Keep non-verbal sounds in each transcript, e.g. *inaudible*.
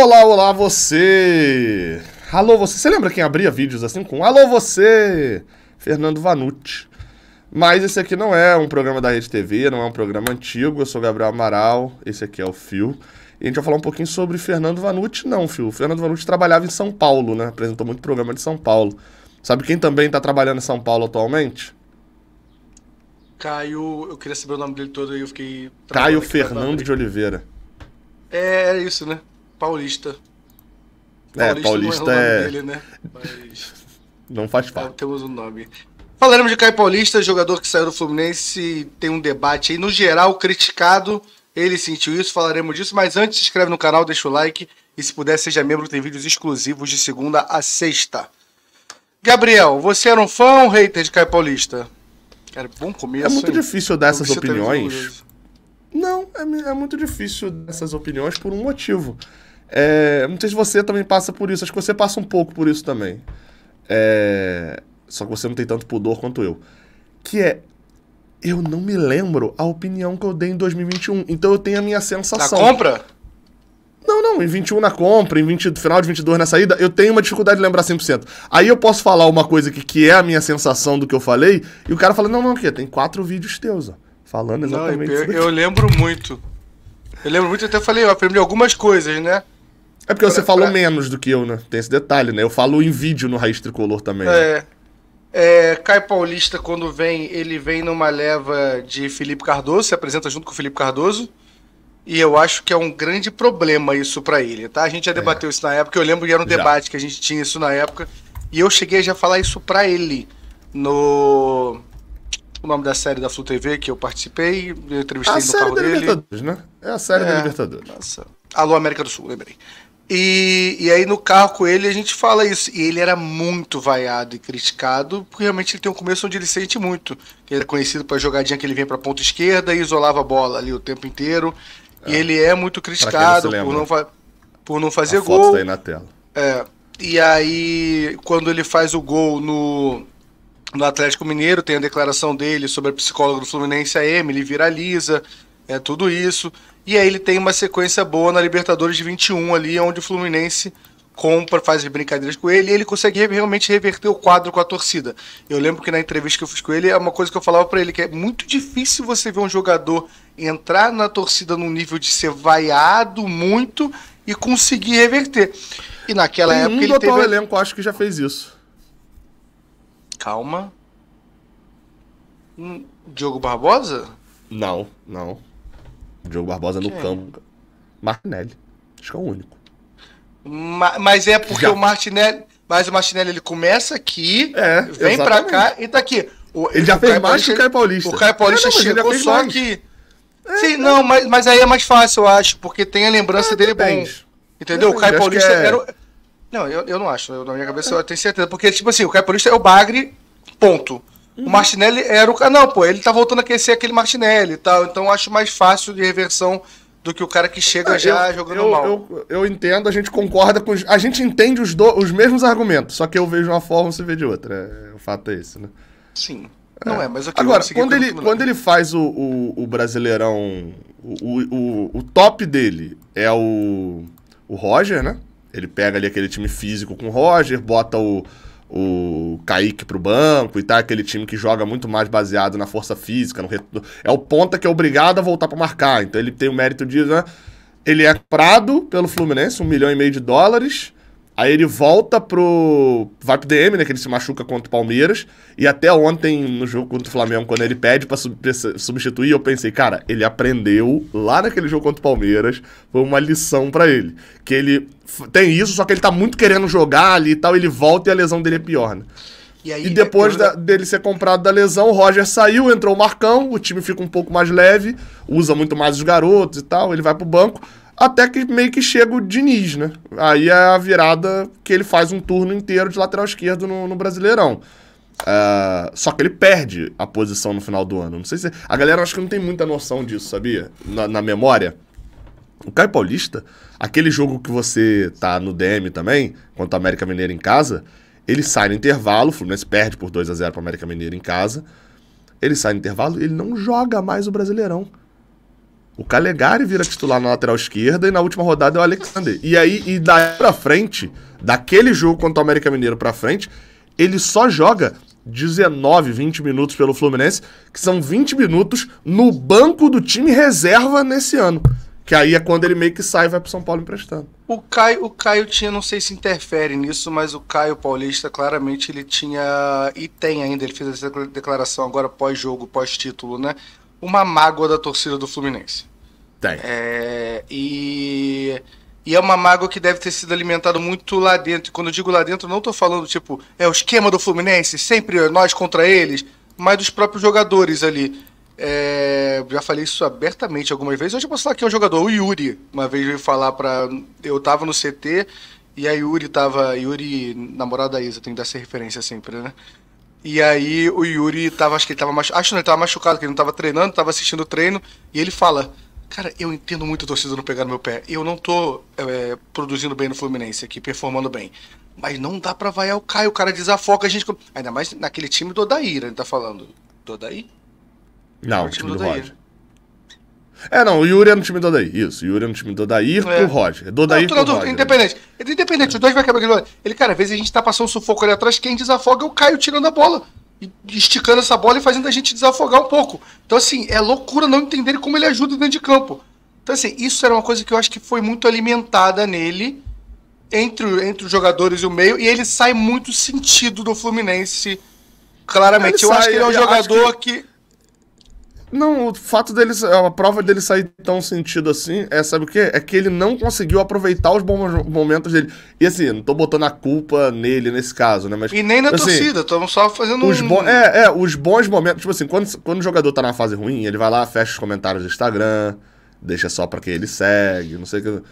Olá, olá você! Alô você! Você lembra quem abria vídeos assim com Alô você? Fernando Vanucci. Mas esse aqui não é um programa da Rede TV, não é um programa antigo. Eu sou Gabriel Amaral, esse aqui é o Fio. E a gente vai falar um pouquinho sobre Fernando Vanucci, não, Fio. O Fernando Vanucci trabalhava em São Paulo, né? Apresentou muito programa de São Paulo. Sabe quem também tá trabalhando em São Paulo atualmente? Caio, eu queria saber o nome dele todo e eu fiquei. Caio Fernando de Oliveira. É, é isso, né? paulista. paulista é, paulista não é. é... Dele, né? Mas... *laughs* não faz então falta. Temos um nome. Falaremos de Caio Paulista, jogador que saiu do Fluminense, tem um debate aí, no geral, criticado. Ele sentiu isso, falaremos disso, mas antes se inscreve no canal, deixa o like e se puder seja membro, tem vídeos exclusivos de segunda a sexta. Gabriel, você era um fã ou um hater de Caio Paulista? Cara, bom começo. É muito hein? difícil dar essas opiniões. Tá Não, é, é muito difícil essas opiniões por um motivo. É, não sei se você também passa por isso, acho que você passa um pouco por isso também. É, só que você não tem tanto pudor quanto eu. Que é, eu não me lembro a opinião que eu dei em 2021, então eu tenho a minha sensação. Na compra? Não, não, em 21 na compra, em 20, final de 22 na saída, eu tenho uma dificuldade de lembrar 100%. Aí eu posso falar uma coisa que, que é a minha sensação do que eu falei, e o cara fala, não, não, que tem quatro vídeos teus, ó, falando exatamente não, eu, eu lembro muito. Eu lembro muito, eu até falei, eu aprendi algumas coisas, né? É porque pra, você falou pra... menos do que eu, né? Tem esse detalhe, né? Eu falo em vídeo no Raiz Tricolor também. Né? É. Né? É, Caio Paulista, quando vem, ele vem numa leva de Felipe Cardoso, se apresenta junto com o Felipe Cardoso. E eu acho que é um grande problema isso para ele, tá? A gente já é. debateu é. isso na época, eu lembro que era um já. debate que a gente tinha isso na época. E eu cheguei a já falar isso para ele no. O nome da série da Flu TV que eu participei, eu entrevistei a no série da Libertadores, né? É a série é. da Libertadores. Nossa. Alô, América do Sul, lembrei. E, e aí no carro com ele a gente fala isso. E ele era muito vaiado e criticado, porque realmente ele tem um começo onde ele sente muito. Ele é conhecido pela jogadinha que ele vem pra ponta esquerda e isolava a bola ali o tempo inteiro. É. E ele é muito criticado não por, não por não, fazer a gol. Foto tá aí na tela. É. E aí, quando ele faz o gol no, no Atlético Mineiro, tem a declaração dele sobre a psicóloga do Fluminense, a Emily, viraliza, é tudo isso. E aí ele tem uma sequência boa na Libertadores de 21 ali, onde o Fluminense compra, faz brincadeiras com ele, e ele consegue realmente reverter o quadro com a torcida. Eu lembro que na entrevista que eu fiz com ele, é uma coisa que eu falava para ele, que é muito difícil você ver um jogador entrar na torcida num nível de ser vaiado muito e conseguir reverter. E naquela época um ele teve... elenco acho que já fez isso. Calma. Hum, Diogo Barbosa? Não, não. Diogo Barbosa no campo. Martinelli. Acho que é o único. Ma mas é porque Já. o Martinelli. Mas o Martinelli ele começa aqui, é, vem para cá e tá aqui. O, ele já o fez Caio mais que o Caio Paulista. O Caio Paulista é, não, chegou só mais. É, Sim, não, não, mas, mas aí é mais fácil, eu acho, porque tem a lembrança é, dele bom. Entendeu? o Caio Paulista é. era. O... Não, eu, eu não acho. Eu, na minha cabeça eu tenho certeza. Porque, tipo assim, o Caio Paulista é o Bagre, ponto. Uhum. O Martinelli era o cara. Não, pô, ele tá voltando a aquecer aquele Martinelli e tal. Então acho mais fácil de reversão do que o cara que chega ah, já eu, jogando eu, mal. Eu, eu, entendo, a gente concorda com. Os, a gente entende os, do, os mesmos argumentos, só que eu vejo uma forma e você vê de outra. É, o fato é esse, né? Sim. É. Não é, mas Agora, quando ele, quando ele faz o, o, o Brasileirão. O, o, o, top dele é o, o Roger, né? Ele pega ali aquele time físico com o Roger, bota o, o Kaique pro banco e tá aquele time que joga muito mais baseado na força física, no retorno. É o ponta que é obrigado a voltar para marcar. Então ele tem o mérito disso, né? Ele é prado pelo Fluminense, um milhão e meio de dólares. Aí ele volta pro. Vai pro DM, né? Que ele se machuca contra o Palmeiras. E até ontem, no jogo contra o Flamengo, quando ele pede pra substituir, eu pensei, cara, ele aprendeu lá naquele jogo contra o Palmeiras. Foi uma lição para ele. Que ele tem isso, só que ele tá muito querendo jogar ali e tal. Ele volta e a lesão dele é pior, né? E, aí, e depois da, dele ser comprado da lesão, o Roger saiu, entrou o Marcão, o time fica um pouco mais leve, usa muito mais os garotos e tal, ele vai pro banco. Até que meio que chega o Diniz, né? Aí é a virada que ele faz um turno inteiro de lateral esquerdo no, no Brasileirão. Uh, só que ele perde a posição no final do ano. Não sei se. A galera acho que não tem muita noção disso, sabia? Na, na memória. O Caio Paulista, aquele jogo que você tá no DM também, quanto a América Mineira em casa, ele sai no intervalo, o Fluminense perde por 2 a 0 para América Mineira em casa. Ele sai no intervalo, ele não joga mais o Brasileirão. O Calegari vira titular na lateral esquerda e na última rodada é o Alexander. E aí, e daí pra frente, daquele jogo contra o América Mineiro pra frente, ele só joga 19, 20 minutos pelo Fluminense, que são 20 minutos no banco do time reserva nesse ano. Que aí é quando ele meio que sai e vai pro São Paulo emprestando. O Caio, o Caio tinha, não sei se interfere nisso, mas o Caio Paulista claramente ele tinha e tem ainda, ele fez essa declaração agora pós-jogo, pós-título, né? uma mágoa da torcida do Fluminense. Tem. É, e, e é uma mágoa que deve ter sido alimentada muito lá dentro. E quando eu digo lá dentro, não estou falando, tipo, é o esquema do Fluminense, sempre nós contra eles, mas dos próprios jogadores ali. É, já falei isso abertamente algumas vezes. Hoje eu posso falar que é um jogador, o Yuri, uma vez veio falar para Eu tava no CT e a Yuri tava. Yuri, namorada da Isa, tem que dar essa referência sempre, né? E aí o Yuri tava, acho que ele tava machucado. Acho não, ele tava machucado, que ele não tava treinando, tava assistindo o treino, e ele fala. Cara, eu entendo muito a torcida não pegar no meu pé. Eu não tô é, produzindo bem no Fluminense aqui, performando bem. Mas não dá pra vaiar o Caio, o cara desafoca a gente. Ainda mais naquele time do Odair, ele tá falando. Do Odair? Não, o time, time do, do Roger. É, não, o Yuri é no time do Odair. Isso, o Yuri é no time do Odair é. pro Roger. Do Odair não, pro não, Roger. Independente. independente, é. os dois vai acabar. Ele, cara, às vezes a gente tá passando um sufoco ali atrás, quem desafoga é o Caio tirando a bola. Esticando essa bola e fazendo a gente desafogar um pouco. Então, assim, é loucura não entender como ele ajuda dentro de campo. Então, assim, isso era uma coisa que eu acho que foi muito alimentada nele, entre, entre os jogadores e o meio, e ele sai muito sentido do Fluminense, claramente. Ele eu sai, acho que ele é um jogador que... que não, o fato dele. A prova dele sair tão sentido assim é, sabe o quê? É que ele não conseguiu aproveitar os bons momentos dele. E assim, não tô botando a culpa nele nesse caso, né? Mas, e nem na assim, torcida, estamos só fazendo os um. É, é, os bons momentos. Tipo assim, quando, quando o jogador tá na fase ruim, ele vai lá, fecha os comentários do Instagram, deixa só pra quem ele segue, não sei o que.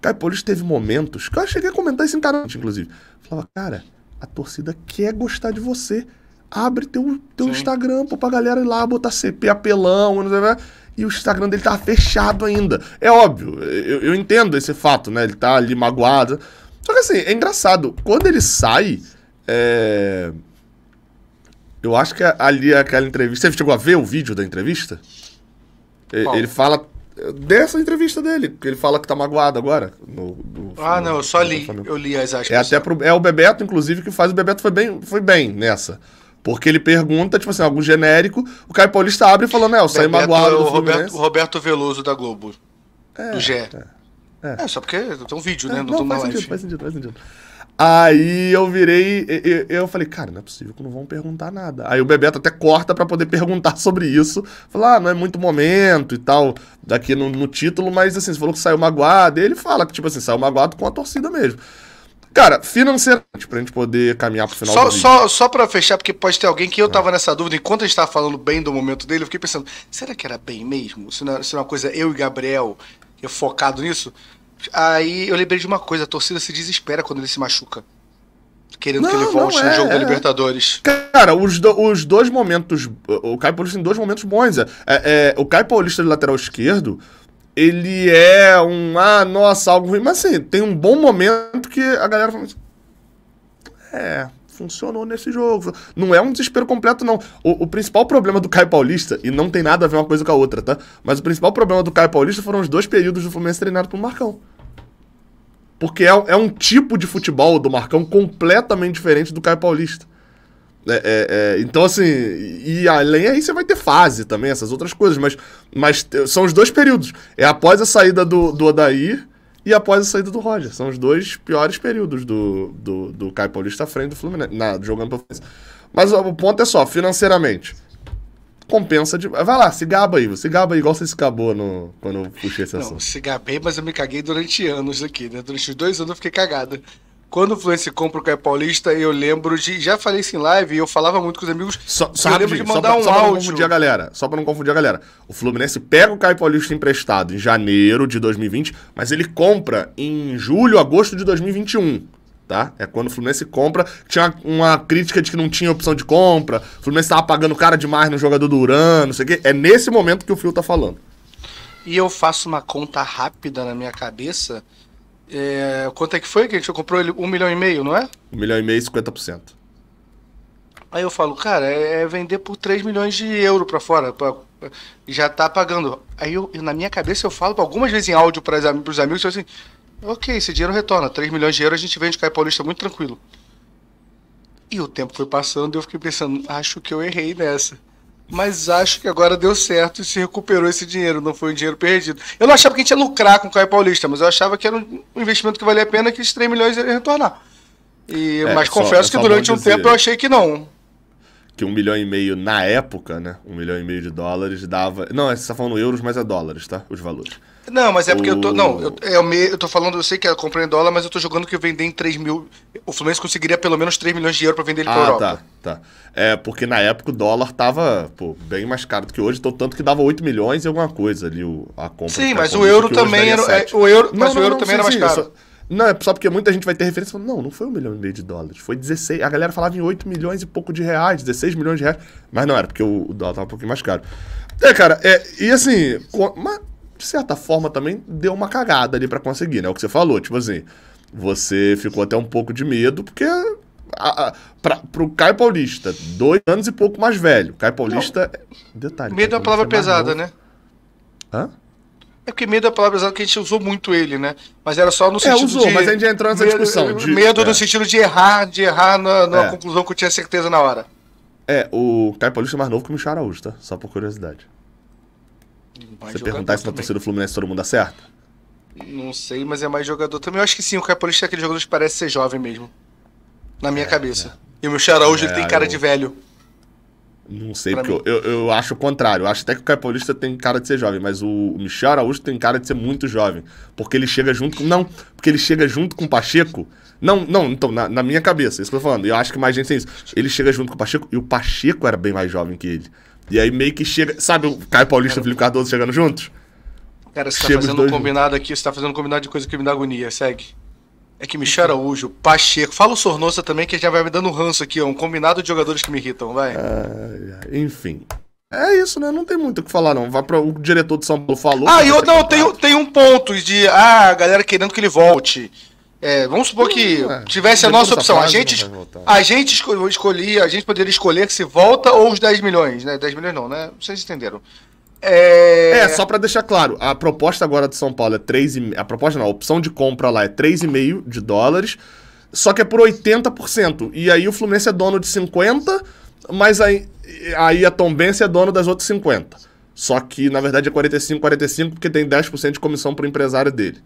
Caipolis teve momentos que eu cheguei a comentar isso em inclusive. falava, cara, a torcida quer gostar de você abre teu, teu Instagram, pô, pra galera ir lá botar CP apelão, não sei, e o Instagram dele tava tá fechado ainda. É óbvio, eu, eu entendo esse fato, né? Ele tá ali magoado. Só que assim, é engraçado, quando ele sai, é... Eu acho que ali é aquela entrevista. Você chegou a ver o vídeo da entrevista? Bom. Ele fala dessa entrevista dele, que ele fala que tá magoado agora. No, no, ah, no, não, eu só li. Eu li as aspas. É, até pro, é o Bebeto, inclusive, que faz. O Bebeto foi bem, foi bem nessa. Porque ele pergunta, tipo assim, algo genérico, o Caio Paulista abre e fala, né, eu saí magoado é o do Roberto, Roberto, Veloso da Globo, é, do Gé. É, é. só porque tem um vídeo, é, né, não, não faz sentido, faz sentido, faz sentido. Aí eu virei, eu, eu falei, cara, não é possível que não vão perguntar nada. Aí o Bebeto até corta para poder *laughs* perguntar sobre isso. Falar, ah, não é muito momento e tal, daqui no, no título, mas assim, você falou que saiu magoado. E ele fala que, tipo assim, saiu magoado com a torcida mesmo. Cara, financeiramente, pra gente poder caminhar pro final só, do vídeo. Só, só pra fechar, porque pode ter alguém que eu ah. tava nessa dúvida, enquanto a gente tava falando bem do momento dele, eu fiquei pensando, será que era bem mesmo? Se não, se não é uma coisa eu e Gabriel, eu focado nisso? Aí eu lembrei de uma coisa, a torcida se desespera quando ele se machuca. Querendo não, que ele volte é, no jogo é. da Libertadores. Cara, os, do, os dois momentos. O Caio Paulista tem dois momentos bons. É, é o Caio Paulista de lateral esquerdo ele é um, ah, nossa, algo ruim. Mas assim, tem um bom momento que a galera fala assim, é, funcionou nesse jogo. Não é um desespero completo, não. O, o, principal problema do Caio Paulista, e não tem nada a ver uma coisa com a outra, tá? Mas o principal problema do Caio Paulista foram os dois períodos do Fluminense treinado pelo Marcão. Porque é, é um tipo de futebol do Marcão completamente diferente do Caio Paulista. É, é, é, então, assim, e além aí você vai ter fase também, essas outras coisas, mas, mas são os dois períodos. É após a saída do, do Odair e após a saída do Roger. São os dois piores períodos do, do, do Caio Paulista à frente do Fluminense, na, jogando pra frente Mas o ponto é só, financeiramente, compensa de... Vai lá, se gaba aí, se gaba aí, igual você se gabou no, quando eu puxei esse Não, se gabei, mas eu me caguei durante anos aqui, né? Durante os dois anos eu fiquei cagado. Quando o Fluminense compra o Caio Paulista, eu lembro de. Já falei isso em live, eu falava muito com os amigos. Só, só eu lembro de mandar pra, um só áudio. Só pra não confundir a galera. Só pra não confundir a galera. O Fluminense pega o Caio Paulista emprestado em janeiro de 2020, mas ele compra em julho, agosto de 2021. Tá? É quando o Fluminense compra. Tinha uma crítica de que não tinha opção de compra. O Fluminense tava pagando cara demais no jogador do Urano, não sei o quê. É nesse momento que o Fio tá falando. E eu faço uma conta rápida na minha cabeça é, quanto é que foi que a gente comprou ele? Um milhão e meio, não é? Um milhão e meio e 50%. Aí eu falo, cara, é, é vender por 3 milhões de euro para fora. Pra, já tá pagando. Aí eu, na minha cabeça eu falo algumas vezes em áudio para os amigos, eu assim, ok, esse dinheiro retorna. 3 milhões de euros a gente vende Caio muito tranquilo. E o tempo foi passando e eu fiquei pensando, acho que eu errei nessa mas acho que agora deu certo e se recuperou esse dinheiro, não foi um dinheiro perdido. Eu não achava que a gente ia lucrar com o Caio Paulista, mas eu achava que era um investimento que valia a pena que esses 3 milhões iam retornar. E, é, mas só, confesso é que durante um tempo eu achei que não. Que um milhão e meio na época, né? Um milhão e meio de dólares dava. Não, você está falando euros, mas é dólares, tá? Os valores. Não, mas é porque eu tô. Não, eu, é, eu, me, eu tô falando, eu sei que eu é comprei em dólar, mas eu tô jogando que eu vender em 3 mil. O Fluminense conseguiria pelo menos 3 milhões de euros pra vender ele pra ah, Europa. Tá, tá. É, porque na época o dólar tava pô, bem mais caro do que hoje, então tanto que dava 8 milhões e alguma coisa ali o, a compra. Sim, mas o euro também era. É, o euro, não, mas o euro também era mais caro. não, é só porque muita gente vai ter referência falando, não, não foi um milhão e meio de dólares, foi 16. A galera falava em 8 milhões e pouco de reais, 16 milhões de reais. Mas não era, porque o, o dólar tava um pouquinho mais caro. É, cara, é, e assim, mas de certa forma, também deu uma cagada ali para conseguir, né? O que você falou, tipo assim, você ficou até um pouco de medo, porque a, a, pra, pro Caio Paulista, dois anos e pouco mais velho. Caio Paulista. Não. Detalhe. Medo é uma palavra é pesada, novo. né? Hã? É porque medo é a palavra pesada que a gente usou muito ele, né? Mas era só no é, sentido. É, usou, de... mas a gente entrou nessa medo, discussão. Eh, de... Medo é. no sentido de errar, de errar na, na é. conclusão que eu tinha certeza na hora. É, o Caio Paulista é mais novo que o Michel Araújo, tá? Só por curiosidade. Mais Você perguntar se na torcida do Fluminense todo mundo acerta? Não sei, mas é mais jogador também. Eu acho que sim, o Capolista é aquele jogador que parece ser jovem mesmo. Na minha é, cabeça. É. E o meu Araújo é, ele tem cara eu... de velho. Não sei, pra porque eu, eu, eu, acho o contrário. Eu acho até que o Caipolista tem cara de ser jovem, mas o Michel Araújo tem cara de ser muito jovem. Porque ele chega junto com. Não, porque ele chega junto com o Pacheco. Não, não, então, na, na minha cabeça, isso que eu tô falando. Eu acho que mais gente tem isso. Ele chega junto com o Pacheco e o Pacheco era bem mais jovem que ele. E aí meio que chega. Sabe o Caio Paulista e o Felipe Cardoso chegando juntos? Cara, você tá fazendo um combinado aqui, você tá fazendo um combinado de coisa que me dá agonia, segue. É que Michel Araújo, Pacheco. Fala o Sornosa também, que já vai me dando ranço aqui, ó. Um combinado de jogadores que me irritam, vai. Ah, enfim. É isso, né? Não tem muito o que falar, não. Vai para o diretor de São Paulo falou. Ah, e eu não, tem, tem um ponto de. Ah, a galera querendo que ele volte. É, vamos supor que é. tivesse a nossa opção. A gente, né, a gente escolhia, a gente poderia escolher se volta ou os 10 milhões, né? 10 milhões não, né? Vocês entenderam. É... é, só para deixar claro, a proposta agora de São Paulo é 3,5. A proposta não, a opção de compra lá é 3,5 de dólares, só que é por 80%. E aí o Fluminense é dono de 50%, mas aí, aí a Tombense é dono das outras 50%. Só que, na verdade, é 45, 45, porque tem 10% de comissão pro empresário dele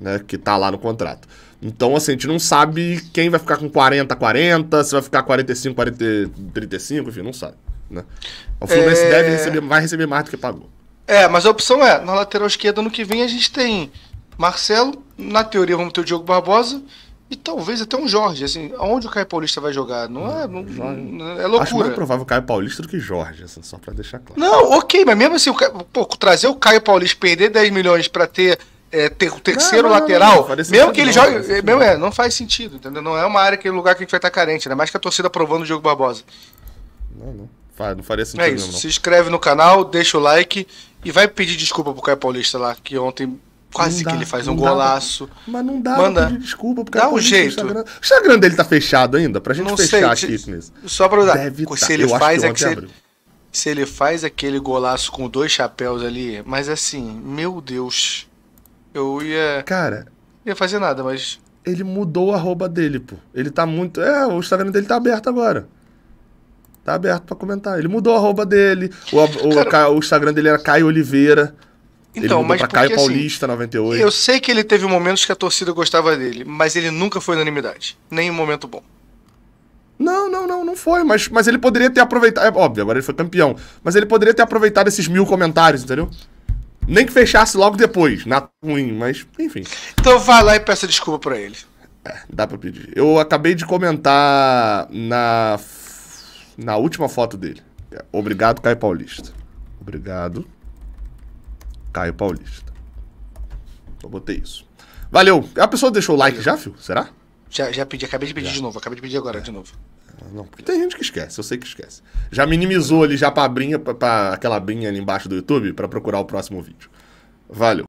né, que está lá no contrato. Então, assim, a gente não sabe quem vai ficar com 40, 40, se vai ficar 45, 40, 35, enfim, não sabe. Né? O Fluminense é... deve receber, vai receber mais do que pagou. É, mas a opção é, na lateral esquerda no que vem a gente tem Marcelo, na teoria vamos ter o Diogo Barbosa e talvez até um Jorge, assim, onde o Caio Paulista vai jogar? Não é, não, é loucura. Acho mais provável o Caio Paulista do que Jorge, assim, só para deixar claro. Não, ok, mas mesmo assim, o Caio, pô, trazer o Caio Paulista, perder 10 milhões para ter é, ter, terceiro não, não, lateral, não, mesmo que ele jogue. É, mesmo é, não faz sentido, entendeu? Não é uma área, aquele lugar que a gente vai estar carente, ainda mais que a torcida aprovando o Diogo Barbosa. Não, não. Faz, não faria sentido. É isso. Mesmo, se inscreve no canal, deixa o like e vai pedir desculpa pro Caio Paulista lá, que ontem Quase dá, que ele faz um golaço. Dá, mas não dá, Manda, pedir desculpa. Paulista. dá um jeito. O Instagram, o Instagram dele tá fechado ainda, pra gente não fechar sei, aqui nisso. Só pra dar. Deve tá. se tá. ele Eu faz é que se ele faz aquele golaço com dois chapéus ali, mas assim, meu Deus. Eu ia. Cara. Não ia fazer nada, mas. Ele mudou a roupa dele, pô. Ele tá muito. É, o Instagram dele tá aberto agora. Tá aberto pra comentar. Ele mudou a roupa dele. O, o, Cara... o Instagram dele era Caio Oliveira. Então, ele mas pra porque, Caio assim, Paulista, assim, 98. Eu sei que ele teve momentos que a torcida gostava dele, mas ele nunca foi unanimidade. Nem um momento bom. Não, não, não, não foi. Mas, mas ele poderia ter aproveitado. É óbvio, agora ele foi campeão. Mas ele poderia ter aproveitado esses mil comentários, entendeu? Nem que fechasse logo depois, na ruim, mas enfim. Então vai lá e peça desculpa para ele. É, dá pra pedir. Eu acabei de comentar na, na última foto dele. Obrigado, Caio Paulista. Obrigado, Caio Paulista. Eu botei isso. Valeu. A pessoa deixou o like já, filho? Será? Já, já pedi, acabei de pedir já. de novo, acabei de pedir agora é. de novo. Não, porque tem gente que esquece, eu sei que esquece. Já minimizou ali já pra abrinha, pra, pra aquela abrinha ali embaixo do YouTube para procurar o próximo vídeo. Valeu.